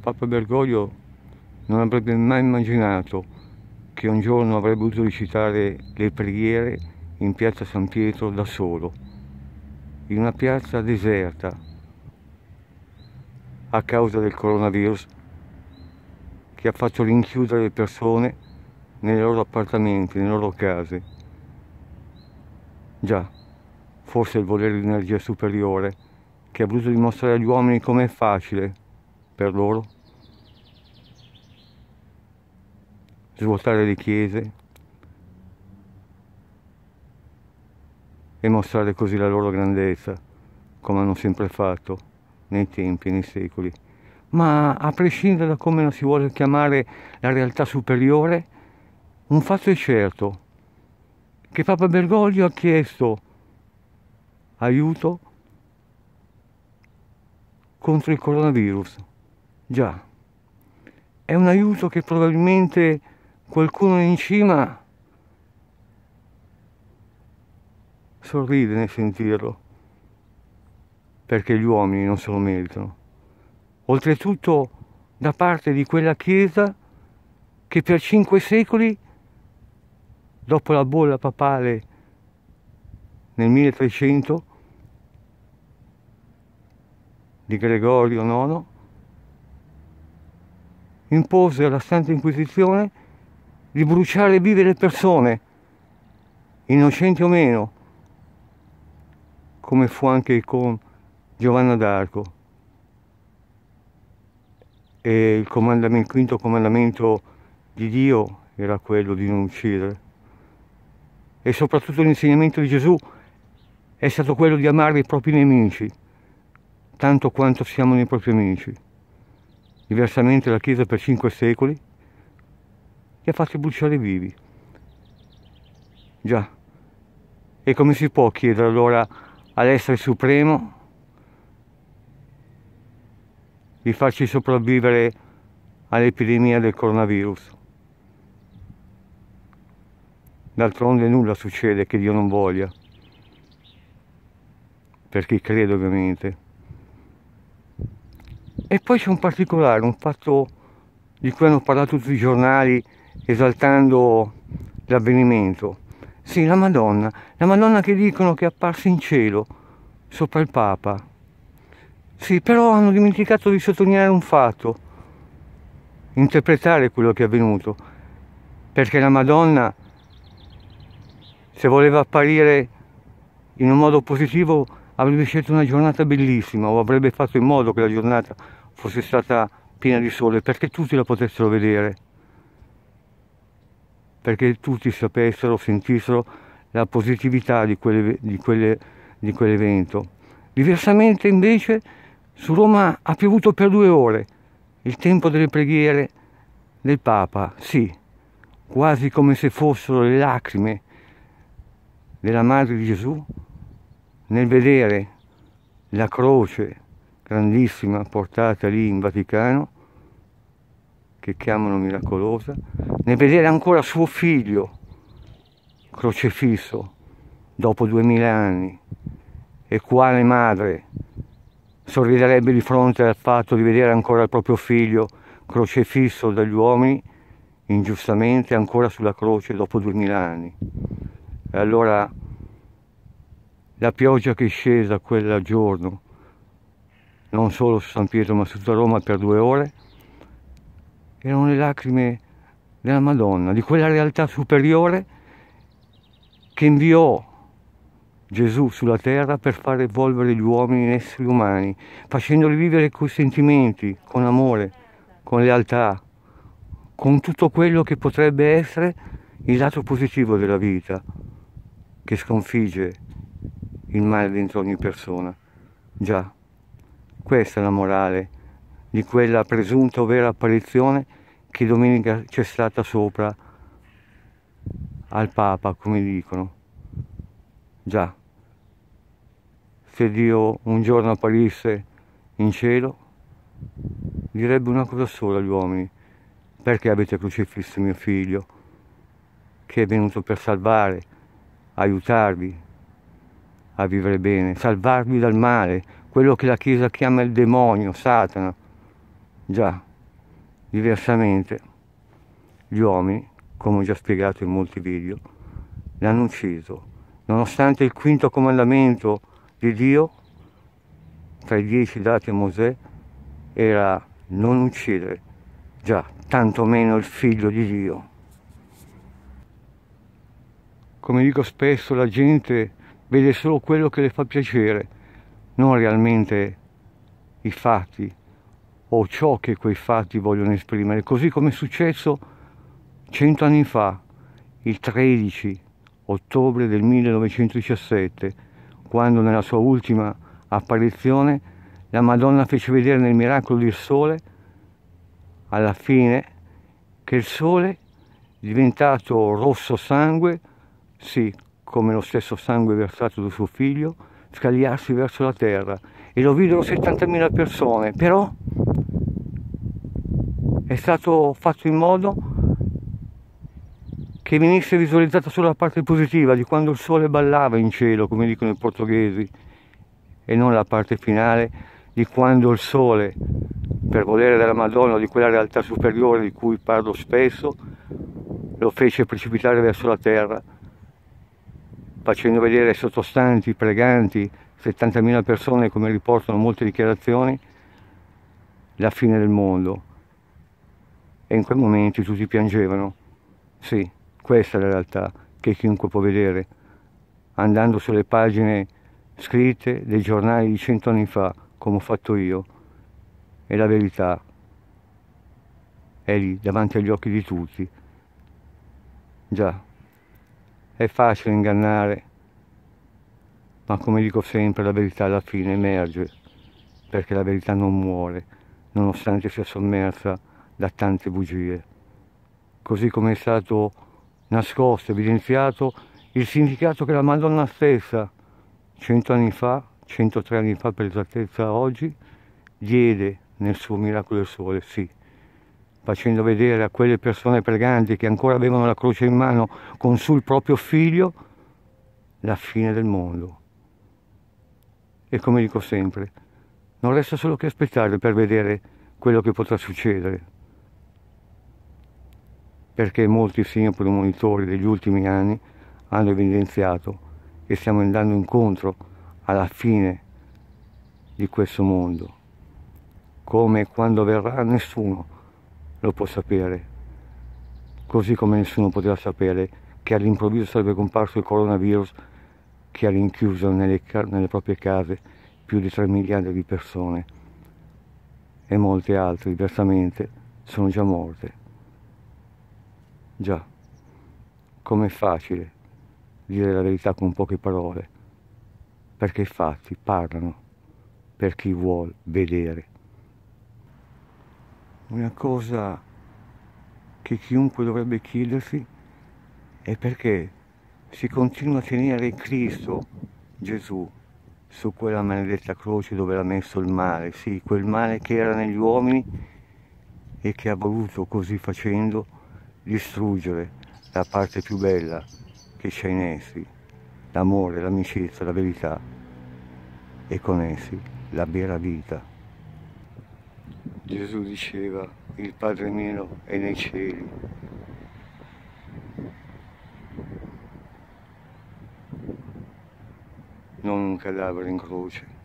Papa Bergoglio non avrebbe mai immaginato che un giorno avrebbe dovuto recitare le preghiere in piazza San Pietro da solo, in una piazza deserta a causa del coronavirus che ha fatto rinchiudere le persone nei loro appartamenti, nelle loro case. Già, forse il volere di energia superiore che ha voluto dimostrare agli uomini com'è facile per loro, svuotare le chiese e mostrare così la loro grandezza, come hanno sempre fatto nei tempi, nei secoli. Ma a prescindere da come la si vuole chiamare la realtà superiore, un fatto è certo, che Papa Bergoglio ha chiesto aiuto contro il coronavirus. Già, è un aiuto che probabilmente qualcuno in cima sorride nel sentirlo, perché gli uomini non se lo meritano. Oltretutto da parte di quella Chiesa che per cinque secoli, dopo la bolla papale nel 1300 di Gregorio IX, impose alla Santa Inquisizione di bruciare vive le persone, innocenti o meno, come fu anche con Giovanna d'Arco. E il, comandamento, il quinto comandamento di Dio era quello di non uccidere. E soprattutto l'insegnamento di Gesù è stato quello di amare i propri nemici, tanto quanto siamo nei propri amici diversamente la Chiesa per cinque secoli, li ha fatti bruciare vivi. Già, e come si può chiedere allora all'essere supremo di farci sopravvivere all'epidemia del coronavirus? D'altronde nulla succede che Dio non voglia, per chi crede ovviamente. E poi c'è un particolare, un fatto di cui hanno parlato tutti i giornali esaltando l'avvenimento. Sì, la Madonna, la Madonna che dicono che è apparsa in cielo, sopra il Papa. Sì, però hanno dimenticato di sottolineare un fatto, interpretare quello che è avvenuto, perché la Madonna, se voleva apparire in un modo positivo, avrebbe scelto una giornata bellissima o avrebbe fatto in modo che la giornata fosse stata piena di sole perché tutti la potessero vedere, perché tutti sapessero, sentissero la positività di, quelle, di, quelle, di quell'evento. Diversamente invece su Roma ha piovuto per due ore, il tempo delle preghiere del Papa, sì, quasi come se fossero le lacrime della Madre di Gesù nel vedere la croce grandissima portata lì in Vaticano, che chiamano miracolosa, nel vedere ancora suo figlio crocefisso dopo duemila anni e quale madre sorriderebbe di fronte al fatto di vedere ancora il proprio figlio crocefisso dagli uomini ingiustamente ancora sulla croce dopo duemila anni. E allora la pioggia che è scesa quel giorno non solo su San Pietro ma su tutta Roma per due ore, erano le lacrime della Madonna, di quella realtà superiore che inviò Gesù sulla terra per far evolvere gli uomini in esseri umani, facendoli vivere con sentimenti, con amore, con lealtà, con tutto quello che potrebbe essere il lato positivo della vita, che sconfigge il male dentro ogni persona. Già. Questa è la morale di quella presunta o vera apparizione che domenica c'è stata sopra al Papa, come dicono. Già, se Dio un giorno apparisse in cielo, direbbe una cosa sola agli uomini, perché avete crocifisso mio figlio, che è venuto per salvare, aiutarvi, a vivere bene, salvarvi dal male, quello che la Chiesa chiama il demonio, Satana. Già, diversamente, gli uomini, come ho già spiegato in molti video, l'hanno ucciso, nonostante il quinto comandamento di Dio, tra i dieci dati a Mosè, era non uccidere, già, tantomeno il figlio di Dio. Come dico spesso, la gente vede solo quello che le fa piacere, non realmente i fatti o ciò che quei fatti vogliono esprimere, così come è successo cento anni fa, il 13 ottobre del 1917, quando nella sua ultima apparizione la Madonna fece vedere nel miracolo del sole, alla fine, che il sole, diventato rosso sangue, si come lo stesso sangue versato da suo figlio, scagliarsi verso la terra e lo videro 70.000 persone, però è stato fatto in modo che venisse visualizzata solo la parte positiva di quando il sole ballava in cielo, come dicono i portoghesi, e non la parte finale di quando il sole, per volere della Madonna, di quella realtà superiore di cui parlo spesso, lo fece precipitare verso la terra facendo vedere sottostanti, preganti, 70.000 persone come riportano molte dichiarazioni, la fine del mondo. E in quei momenti tutti piangevano. Sì, questa è la realtà che chiunque può vedere, andando sulle pagine scritte dei giornali di cento anni fa, come ho fatto io. E la verità è lì, davanti agli occhi di tutti. Già. È facile ingannare, ma come dico sempre la verità alla fine emerge, perché la verità non muore, nonostante sia sommersa da tante bugie. Così come è stato nascosto, evidenziato il significato che la Madonna stessa, cento anni fa, 103 anni fa per esattezza oggi, diede nel suo miracolo del sole, sì, facendo vedere a quelle persone preganti che ancora avevano la croce in mano con sul proprio figlio la fine del mondo. E come dico sempre, non resta solo che aspettare per vedere quello che potrà succedere, perché molti signori premonitori degli ultimi anni hanno evidenziato che stiamo andando incontro alla fine di questo mondo, come quando verrà nessuno lo può sapere, così come nessuno poteva sapere che all'improvviso sarebbe comparso il coronavirus che ha rinchiuso nelle, nelle proprie case più di 3 miliardi di persone e molte altre diversamente sono già morte. Già, com'è facile dire la verità con poche parole, perché i fatti parlano per chi vuol vedere una cosa che chiunque dovrebbe chiedersi è perché si continua a tenere Cristo, Gesù, su quella maledetta croce dove l'ha messo il male, sì, quel male che era negli uomini e che ha voluto così facendo distruggere la parte più bella che c'è in essi, l'amore, l'amicizia, la verità e con essi la vera vita. Gesù diceva, il Padre mio è nei cieli. Non un cadavere in croce.